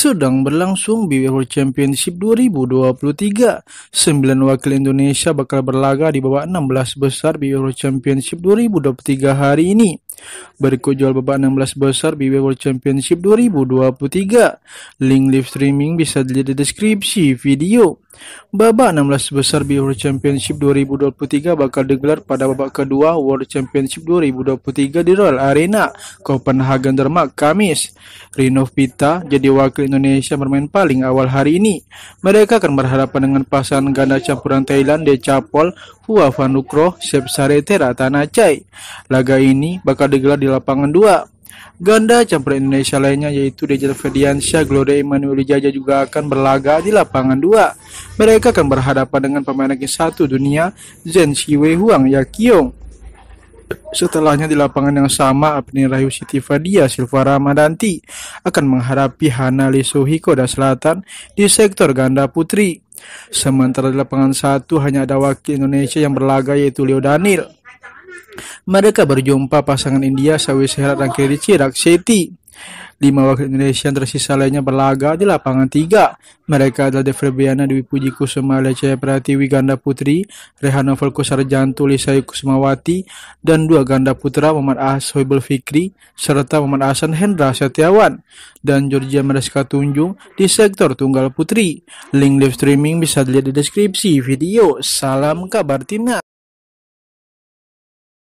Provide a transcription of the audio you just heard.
sedang berlangsung BWF World Championship 2023. 9 wakil Indonesia bakal berlaga di bawah 16 besar BWF World Championship 2023 hari ini. Berikut jual babak 16 besar BB World Championship 2023. Link live streaming bisa dilihat di deskripsi video. Babak 16 besar BB World Championship 2023 bakal digelar pada babak kedua World Championship 2023 di Royal Arena, Copenhagen, Denmark, Kamis. Rino Pita jadi wakil Indonesia bermain paling awal hari ini. Mereka akan berhadapan dengan pasangan ganda campuran Thailand, De Chapol, Papua Vanukro Sepsare Sarete Tanah Cai. Laga ini bakal digelar di lapangan 2. Ganda campuran Indonesia lainnya yaitu Dejat Ferdiansyah, Gloria Emanuel Jaja juga akan berlaga di lapangan 2. Mereka akan berhadapan dengan pemain lagi satu dunia Zhen Siwe Huang Yakyong. Setelahnya di lapangan yang sama, Apni Rayu Siti Fadia Silva Ramadanti akan menghadapi Hana Lisuhiko dan Selatan di sektor ganda putri. Sementara di lapangan satu hanya ada wakil Indonesia yang berlaga yaitu Leo Daniel. Mereka berjumpa pasangan India Sawi Sehat dan Kerici Rakseti. Lima wakil Indonesia yang tersisa lainnya berlaga di lapangan tiga. Mereka adalah Devrebiana Dewi Puji Kusuma Lecaya Pratiwi Ganda Putri, Rehano Sarjantu Lisayu Kusmawati, dan dua ganda putra Muhammad Ahsoibul Fikri, serta Muhammad Hasan Hendra Setiawan, dan Georgia Mereska Tunjung di sektor tunggal putri. Link live streaming bisa dilihat di deskripsi video. Salam kabar timnas.